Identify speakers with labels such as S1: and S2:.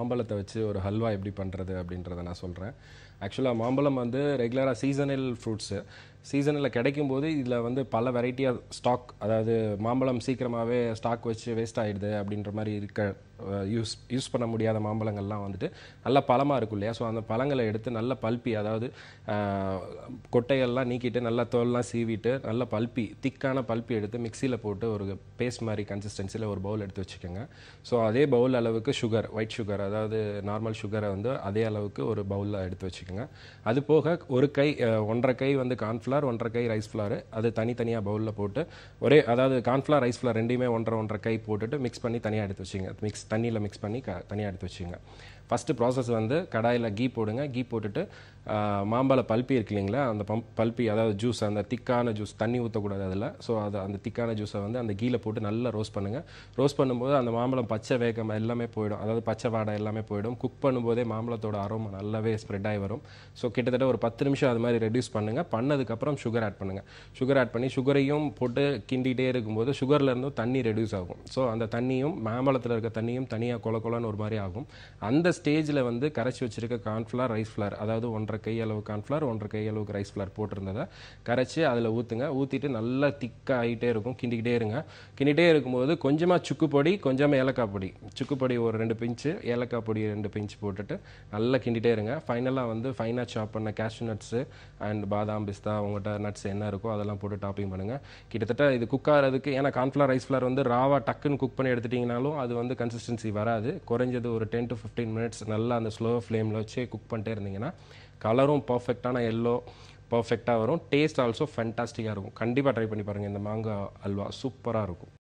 S1: மாம்பழத்தை வச்சு ஒரு ஹல்வா எப்படி பண்ணுறது அப்படின்றத நான் சொல்கிறேன் ஆக்சுவலாக மாம்பழம் வந்து ரெகுலராக சீசனல் ஃப்ரூட்ஸு சீசனில் கிடைக்கும் போது இதில் வந்து பல வெரைட்டி ஆஃப் ஸ்டாக் அதாவது மாம்பழம் சீக்கிரமாகவே ஸ்டாக் வச்சு வேஸ்ட் ஆகிடுது அப்படின்ற மாதிரி இருக்க யூஸ் யூஸ் பண்ண முடியாத மாம்பழங்கள்லாம் வந்துட்டு நல்ல பழமாக இருக்கும் இல்லையா ஸோ அந்த பழங்களை எடுத்து நல்ல பல்பி அதாவது கொட்டைகள்லாம் நீக்கிட்டு நல்லா தோல்லாம் சீவிட்டு நல்ல பல்பி திக்கான பல்பி எடுத்து மிக்சியில் போட்டு ஒரு பேஸ்ட் மாதிரி கன்சிஸ்டன்சியில் ஒரு பவுல் எடுத்து வச்சுக்கோங்க ஸோ அதே பவுல் அளவுக்கு சுகர் ஒயிட் சுகர் அதாவது நார்மல் சுகரை வந்து அதே அளவுக்கு ஒரு பவுலில் எடுத்து வச்சுக்கோங்க அது போக ஒரு கை ஒன்றரை கை வந்து கான்ஃப்ளவர் ஃப்ளார் ஒன்றரை கை ரைஸ் ஃப்ளார் அது தனித்தனியாக பவுலில் போட்டு ஒரே அதாவது கார்ன்ஃப்ளார் ரைஸ் ஃப்ளார் ரெண்டுமே ஒன்றரை ஒன்றரை கை போட்டுட்டு மிக்ஸ் பண்ணி தனியாக எடுத்து வச்சுங்க மிக்ஸ் தண்ணியில் மிக்ஸ் பண்ணி க தனியாக எடுத்து வச்சுங்க ஃபஸ்ட்டு ப்ராசஸ் வந்து கடாயில் கீ போடுங்க கீ போட்டுட்டு மாம்பழ பல்பி இருக்கு இல்லைங்களா அந்த பம்ப் பல்பி அதாவது ஜூஸ் அந்த திக்கான ஜூஸ் தண்ணி ஊற்றக்கூடாது அதில் ஸோ அது அந்த திக்கான ஜூஸை வந்து அந்த கீழே போட்டு நல்லா ரோஸ்ட் பண்ணுங்கள் ரோஸ்ட் பண்ணும்போது அந்த மாம்பழம் பச்சை வேகம் எல்லாமே போயிடும் அதாவது பச்சை வாடை எல்லாமே போயிடும் குக் பண்ணும்போதே மாம்பழத்தோட அரோமா நல்லாவே ஸ்ப்ரெட் ஆகி வரும் ஸோ கிட்டத்தட்ட ஒரு பத்து நிமிஷம் அது மாதிரி ரெடியூஸ் பண்ணுங்கள் பண்ணதுக்கப்புறம் அப்புறம் சுகர் ஆட் பண்ணுங்கள் சுகர் ஆட் பண்ணி சுகரையும் போட்டு கிண்டிகிட்டே இருக்கும்போது சுகர்லேருந்தும் தண்ணி ரெடியூஸ் ஆகும் ஸோ அந்த தண்ணியும் மாம்பழத்தில் இருக்க தண்ணியும் தனியாக கொல கொலன்னு ஒரு மாதிரி ஆகும் அந்த ஸ்டேஜில் வந்து கரைச்சி வச்சுருக்க கார்ன்ஃப்ளார் ரைஸ் ஃப்ளார் அதாவது ஒன்றரை கை அளவு கார்ன்ஃப்ளார் ஒன்றரை கை அளவுக்கு ரைஸ் ஃப்ளார் போட்டிருந்ததை கரைச்சி அதில் ஊற்றுங்க ஊற்றிட்டு நல்லா திக்காக ஆகிட்டே இருக்கும் கிண்டிக்கிட்டே இருங்க கிண்டிகிட்டே இருக்கும்போது கொஞ்சமாக சுக்கு பொடி கொஞ்சமாக ஏலக்காய் பொடி சுக்கு பொடி ஒரு ரெண்டு பிஞ்சு ஏலக்காய் பொடி ரெண்டு பிஞ்சு போட்டுட்டு நல்லா கிண்டிகிட்டே இருங்க ஃபைனலாக வந்து ஃபைனாக சாப் பண்ண கேஷ்யூ நட்ஸு அண்ட் பாதாம் பிஸ்தா உங்கள்கிட்ட நட்ஸ் என்ன இருக்கோ அதெல்லாம் போட்டு டாப்பிங் பண்ணுங்கள் கிட்டத்தட்ட இது குக் ஆகிறதுக்கு ஏன்னா கான்ஃப்ளவர் ரைஸ் ஃப்ளவர் வந்து ராவாக டக்குன்னு குக் பண்ணி எடுத்துட்டிங்கனாலும் அது வந்து கன்சிஸ்டன்சி வராது குறைஞ்சது ஒரு டென் டு ஃபிஃப்டீன் மினிட்ஸ் நல்லா அந்த ஸ்லோ ஃப்ளேமில் வச்சு குக் பண்ணிட்டே இருந்தீங்கன்னா கலரும் பர்ஃபெக்டான எல்லோ பர்ஃபெக்டாக வரும் டேஸ்ட் ஆல்சோ ஃபென்டாஸ்டிக்காக இருக்கும் கண்டிப்பாக ட்ரை பண்ணி பாருங்கள் இந்த மாங்காய் அல்வா சூப்பராக இருக்கும்